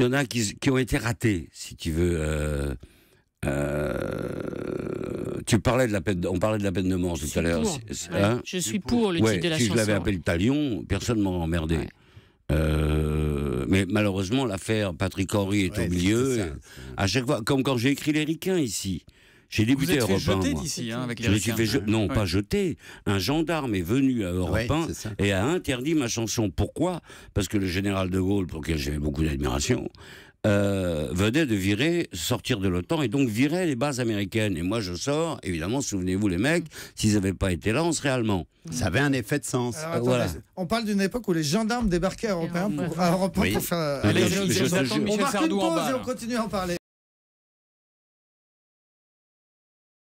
il y en a qui, ont été ratés, si tu veux. Euh, euh, tu parlais de la peine, on parlait de la peine de mort tout à l'heure. Hein je suis pour le de la si chanson. Si je l'avais appelé Talion, personne m'aurait emmerdé. Euh, mais malheureusement, l'affaire Patrick Henry est au milieu. à chaque fois, comme quand j'ai écrit Les Ricains ici. J'ai débuté à Europe fait d'ici, hein, avec les Non, pas jeté, Un gendarme est venu à Europe 1 et a interdit ma chanson. Pourquoi Parce que le général de Gaulle, pour lequel j'avais beaucoup d'admiration, euh, venait de virer, sortir de l'OTAN et donc virer les bases américaines. Et moi, je sors, évidemment, souvenez-vous les mecs, s'ils n'avaient pas été là, on serait Ça avait un effet de sens. Euh, on parle d'une époque où les gendarmes débarquaient à Europe 1 pour, pour faire. on marque et on continue à en parler.